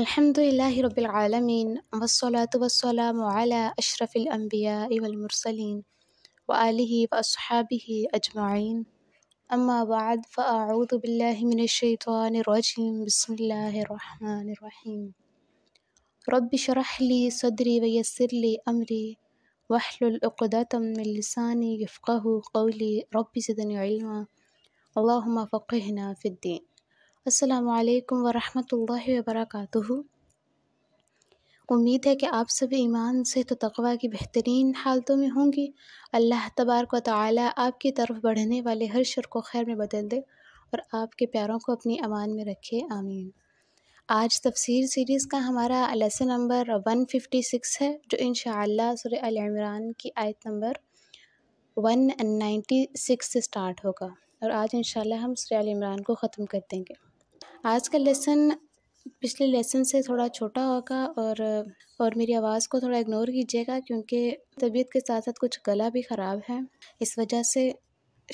الحمد لله رب العالمين والصلاة والسلام على أشرف الأنبياء والمرسلين وآله وأصحابه أجمعين أما بعد فأعوذ بالله من الشيطان الرجيم بسم الله الرحمن الرحيم رب شرح لي صدري ويسر لي أمري واحلل عقدة من لساني يفقه قولي رب زدني علما اللهم فقهنا في الدين असलकम वरहि वरक उम्मीद है कि आप सभी ईमान से तो तकवा की बेहतरीन हालतों में होंगी अल्लाह तबारक वाली ताली आपकी तरफ बढ़ने वाले हर शर को खैर में बदल दे और आपके प्यारों को अपनी अमान में रखे आमीन आज तफसीर सीरीज़ का हमारा लेसन नंबर 156 है जो इन शुरान की आयत नंबर 196 से स्टार्ट होगा और आज इन हम सुर इमरान को ख़त्म कर देंगे आज का लेसन पिछले लेसन से थोड़ा छोटा होगा और और मेरी आवाज़ को थोड़ा इग्नोर कीजिएगा क्योंकि तबीयत के साथ साथ कुछ गला भी ख़राब है इस वजह से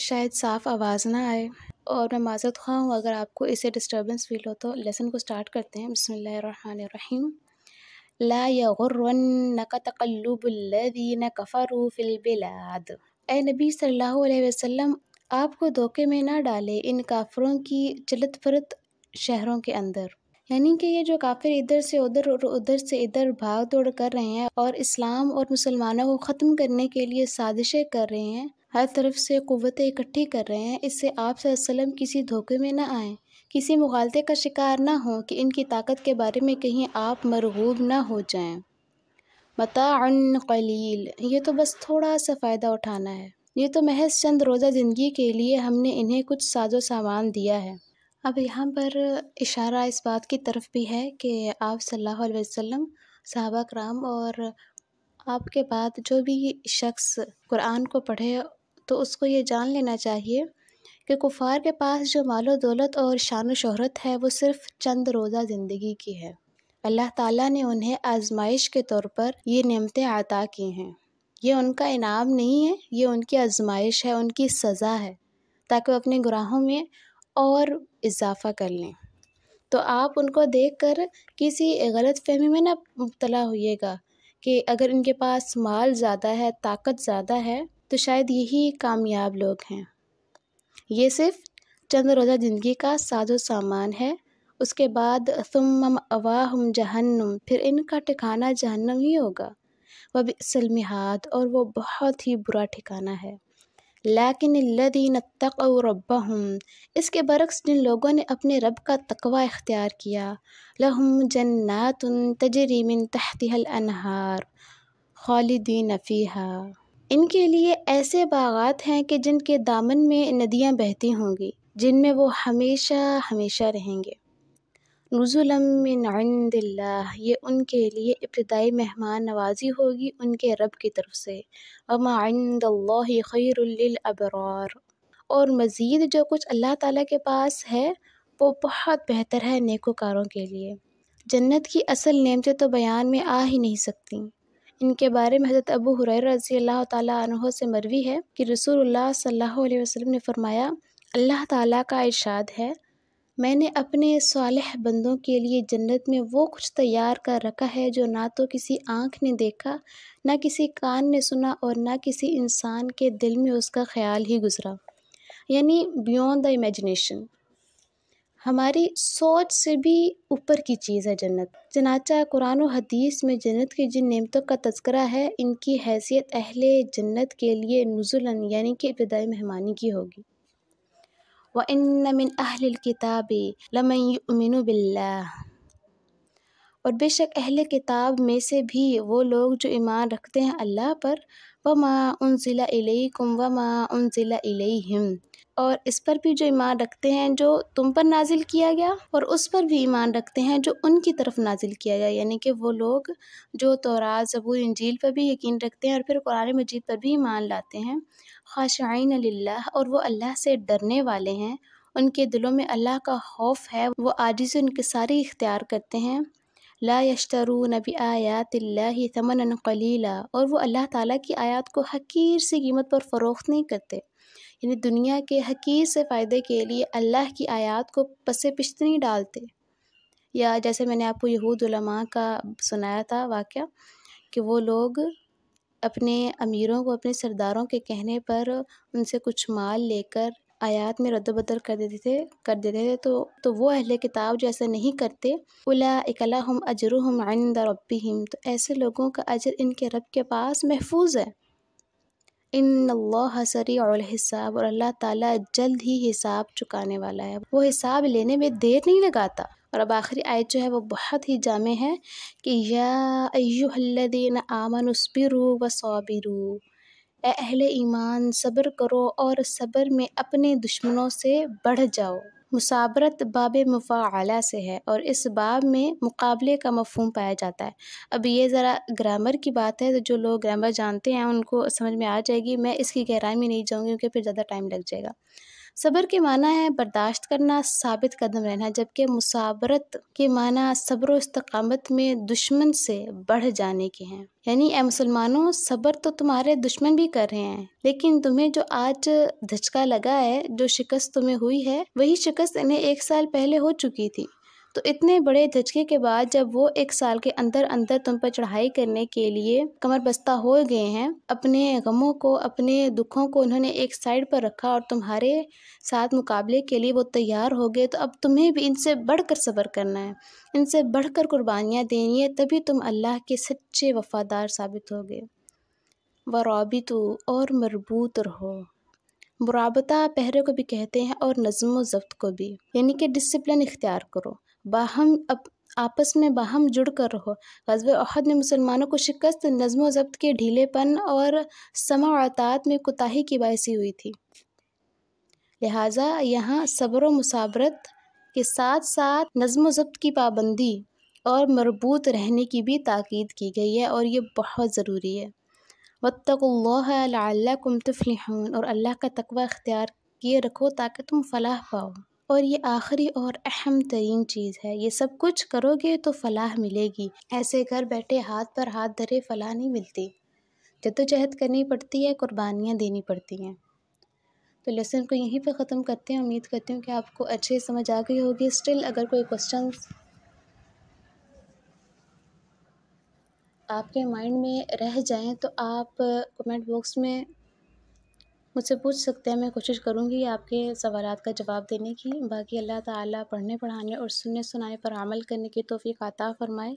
शायद साफ़ आवाज़ ना आए और मैं माजत खां हूँ अगर आपको इसे डिस्टर्बेंस फील हो तो लेसन को स्टार्ट करते हैं बसमीम ला यगुर्रन्नक ए नबी सल्लल्लाहु अलैहि वसल्लम आपको धोखे में ना डाले इन काफरों की चलत फरत शहरों के अंदर यानी कि ये जो काफिर इधर से उधर और उधर से इधर भाग दौड़ कर रहे हैं और इस्लाम और मुसलमानों को ख़त्म करने के लिए साजिशें कर रहे हैं हर तरफ से क़वतें इकट्ठी कर रहे हैं इससे आप सल्लम किसी धोखे में ना आए किसी मुगालते का शिकार ना हो कि इनकी ताकत के बारे में कहीं आप मरगूब ना हो जाएं मतान ये तो बस थोड़ा सा फ़ायदा उठाना है ये तो महज चंद रोज़ा ज़िंदगी के लिए हमने इन्हें कुछ साजो सामान दिया है अब यहाँ पर इशारा इस बात की तरफ भी है कि आप सल्लल्लाहु अलैहि वसल्लम सहाबा कराम और आपके बाद जो भी शख्स कुरान को पढ़े तो उसको ये जान लेना चाहिए कि कुफार के पास जो मालो दौलत और शान शहरत है वो सिर्फ़ चंद रोज़ा ज़िंदगी की है अल्लाह ताला ने उन्हें आजमाइश के तौर पर ये नियमतें अता की हैं ये उनका इनाम नहीं है ये उनकी आजमाइश है उनकी सज़ा है ताकि वो अपने गुराहों में और इज़ाफ़ा कर लें तो आप उनको देखकर किसी गलत फ़हमी में ना मुबला होइएगा कि अगर इनके पास माल ज़्यादा है ताकत ज़्यादा है तो शायद यही कामयाब लोग हैं ये सिर्फ चंद रोज़ा ज़िंदगी का साजो सामान है उसके बाद तुम अवाहम जहन्नम फिर इनका ठिकाना जहन्नम ही होगा वह भी और वो बहुत ही बुरा ठिकाना है लाकिन लदीन रबहम इसके बरक्स जिन लोगों ने अपने रब का तकवा इख्तियार किया लहम जन्नात तजरीमिन तहतल अनहार खालिदीन नफ़ीहा इनके लिए ऐसे बागात हैं कि जिनके दामन में नदियाँ बहती होंगी जिनमें वो हमेशा हमेशा रहेंगे नज़ुलम आंदिल्लाह ये उनके लिए इब्तदाई मेहमान नवाजी होगी उनके रब की तरफ से वमांदल्ला खैरबरार और मज़ीद जो कुछ अल्लाह ताला के पास है वो बहुत बेहतर है नेकोकारों के लिए जन्नत की असल नेमतें तो बयान में आ ही नहीं सकती इनके बारे में हज़रत अबू हुरैर रज़ी अल्लाह तह से मरवी है कि रसूलुल्लाह सल्लल्लाहु अलैहि वसल्लम ने फरमाया अल्लाह ताला का इरशाद है मैंने अपने साल बंदों के लिए जन्नत में वो कुछ तैयार कर रखा है जो ना तो किसी आँख ने देखा ना किसी कान ने सुना और ना किसी इंसान के दिल में उसका ख्याल ही गुज़रा यानी बियॉन्ड द इमेजिनेशन हमारी सोच से भी ऊपर की चीज़ है जन्नत चनाचा कुरान हदीस में जन्नत की जिन नियमतों का तस्करा है इनकी हैसियत अहले जन्नत के लिए नजुलन यानी कि इब्तदाई मेहमानी की होगी वन्न मिन अहल किताब लमन बिल्ला और बेशक अहल किताब में से भी वो लोग जो ईमान रखते हैं अल्लाह पर व माँ उन ज़िला इलैकुम व माँ उन ज़िला इलैहिम और इस पर भी जो ईमान रखते हैं जो तुम पर नाजिल किया गया और उस पर भी ईमान रखते हैं जो उनकी तरफ नाजिल किया गया यानी कि वो लोग जो तोरा ज़बूर इंजील पर भी यकीन रखते हैं और फिर कुरान मजीद पर भी ईमान लाते हैं खाशाइन अल्लाह और वो अल्लाह से डरने वाले हैं उनके दिलों में अल्लाह का खौफ है वो से उनके सारे इख्तियार करते हैं ला यशतरू नबी आयात समन कलीला और वो अल्लाह ताला की आयत को हकीर सी कीमत पर फ़रोख्त नहीं करते यानी दुनिया के हकीर से फ़ायदे के लिए अल्लाह की आयत को पसे पिश्त नहीं डालते या जैसे मैंने आपको यहूद का सुनाया था वाक़ कि वो लोग अपने अमीरों को अपने सरदारों के कहने पर उनसे कुछ माल लेकर आयात में रद्द बदल कर देते थे कर देते थे तो तो वो अहल किताब जो ऐसा नहीं करते उला इकला हम अजर हम आइंदा रबी तो ऐसे लोगों का अजर इनके रब के पास महफूज है इन अल्लाह और हिसाब और अल्लाह ताला जल्द ही हिसाब चुकाने वाला है वो हिसाब लेने में देर नहीं लगाता और अब आखिरी आयत जो है वो बहुत ही जामे है कि या यादीन आमन उसबिरू व ए अहल ईमान सब्र करो और सब्र में अपने दुश्मनों से बढ़ जाओ मुसाबरत बाब मुफ़ाला से है और इस बाब में मुकाबले का मफहम पाया जाता है अब ये ज़रा ग्रामर की बात है तो जो लोग ग्रामर जानते हैं उनको समझ में आ जाएगी मैं इसकी गहराई में नहीं जाऊँगी क्योंकि फिर ज़्यादा टाइम लग जाएगा सब्र के माना है बर्दाश्त करना साबित कदम रहना जबकि मुसाबरत के माना सब्र इस्तकामत में दुश्मन से बढ़ जाने के हैं यानी ए मुसलमानों सब्र तो तुम्हारे दुश्मन भी कर रहे हैं लेकिन तुम्हें जो आज धचका लगा है जो शिकस्त तुम्हें हुई है वही शिकस्त इन्हें एक साल पहले हो चुकी थी तो इतने बड़े धचके के बाद जब वो एक साल के अंदर अंदर तुम पर चढ़ाई करने के लिए कमर बस्ता हो गए हैं अपने गमों को अपने दुखों को उन्होंने एक साइड पर रखा और तुम्हारे साथ मुकाबले के लिए वो तैयार हो गए तो अब तुम्हें भी इनसे बढ़कर सब्र करना है इनसे बढ़कर कुर्बानियाँ देनी है तभी तुम अल्लाह के सच्चे वफ़ादार साबित होगे वराबित और मरबूत रहो मुराबता पहरे को भी कहते हैं और नज़म व जब्त को भी यानी कि डिसिप्लिन इख्तियार करो बाहम अप, आपस में बाहम जुड़ कर रहो गजब अहद में मुसलमानों को शिकस्त नज़म ज़ब्त के ढीलेपन और समा में कोताही की बायसी हुई थी लिहाजा यहाँ सब्र मुसाबरत के साथ साथ नज़म ज़ब्त की पाबंदी और मरबूत रहने की भी ताकीद की गई है और ये बहुत ज़रूरी है वतकल्ला तुफ़्लिहून और अल्लाह का तकवा अख्तियार किए रखो ताकि तुम फलाह पाओ और ये आखिरी और अहम तरीन चीज़ है ये सब कुछ करोगे तो फलाह मिलेगी ऐसे घर बैठे हाथ पर हाथ धरे फलाह नहीं मिलती जदोजहद करनी पड़ती है कुर्बानियाँ देनी पड़ती हैं तो लेसन को यहीं पर ख़त्म करते हैं उम्मीद करती हूँ कि आपको अच्छे समझ आ गई होगी स्टिल अगर कोई क्वेश्चन आपके माइंड में रह जाएँ तो आप कमेंट बॉक्स में मुझसे पूछ सकते हैं मैं कोशिश करूँगी आपके सवाल का जवाब देने की बाकी अल्लाह ताला पढ़ने पढ़ाने और सुनने सुनाने पर अमल करने की तोफ़ी आता फ़रमाए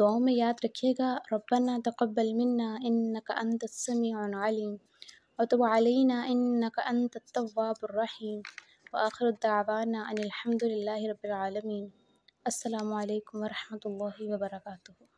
दुआओं में याद रखिएगा रब्बना तकबल मन्ना इन का अंत समीम और तो वालना इन का अंत आखिर दावाना अनिलहमदिल्लाबालमीन अल्लाम वरहमल वर्का